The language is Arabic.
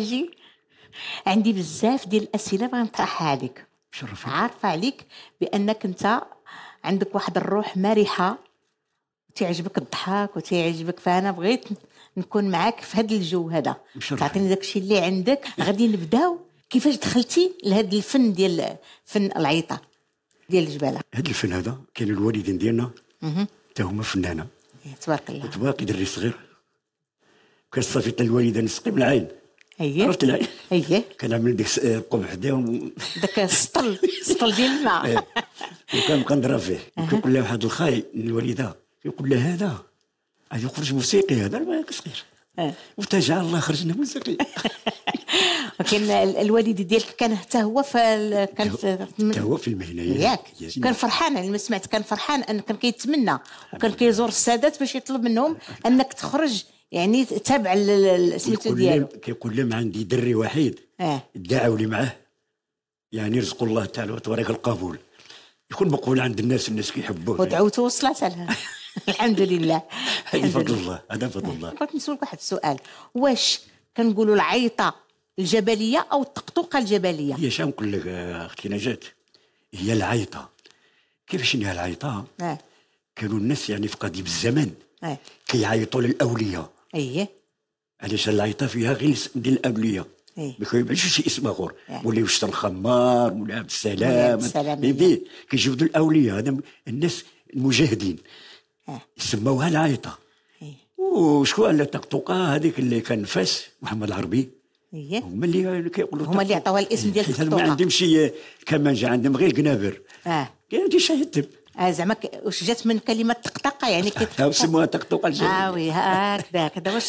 جي عندي بزاف ديال الاسئله بغيت نطرحها عليك شرف عارفه عليك بانك انت عندك واحد الروح مرحه تيعجبك الضحك وتيعجبك فانا بغيت نكون معاك في هذا الجو هذا تعطيني داكشي اللي عندك غادي نبداو كيفاش دخلتي لهذا الفن ديال فن العيطه ديال الجباله هذا الفن هذا كان الوالدين ديالنا حتى هما فنانه إيه، تبارك الله تبارك دري صغير كان صافيت الوالده نسقي من العين اييه عرفت لا اييه كنعمل ديك القبح ديالهم داك السطل السطل ديال الماء إيه. وكان كنضرب فيه كيقول لها واحد الخاي الوالده كيقول لها هذا غادي يخرج موسيقي هذا ما صغير أه. جا الله خرجنا موسيقي ولكن الوالد ديالك كان حتى هو في كان حتى هو في المهنه ياك كان فرحان على ما سمعت كان فرحان ان كان كيتمنى وكان كيزور السادات باش يطلب منهم أه. انك تخرج يعني تابع سميتو ديالو كيقول لهم عندي دري وحيد اه دعاو لي معاه يعني رزق الله تعالى وتبارك القبول يكون مقبول عند الناس الناس كيحبوه ودعوته وصلت لها الحمد لله هذا فضل الله هذا فضل الله بغيت نسولك واحد السؤال واش كنقولوا العيطه الجبليه او الطقطوقه الجبليه هي شنو نقول لك اختي نجات هي العيطه كيفاش هي العيطه آه. كانوا الناس يعني في قديم الزمان آه. كيعيطوا للاولياء اييه علاش العيطه فيها غير من القبليه إيه؟ ما يبانش شي اسم اخر يعني. ولا واش الخمار ولا عبد السلام السلام إيه، إيه. إيه. كيجبدوا الاولياء هذا الناس المجاهدين آه. سموها العيطه إيه؟ وشكون اللي تقطقه هذيك اللي كان فاس محمد العربي إيه؟ هما اللي كيقولوا هما اللي عطاوها الاسم ديال التقطقه ما عندهمش كمانجه عندهم غير كنابر اه كان انت شاهدتهم آه، زعما واش جات من كلمه طقطقه يعني كيسموها طقطقه اه وي هكذا هكذا واش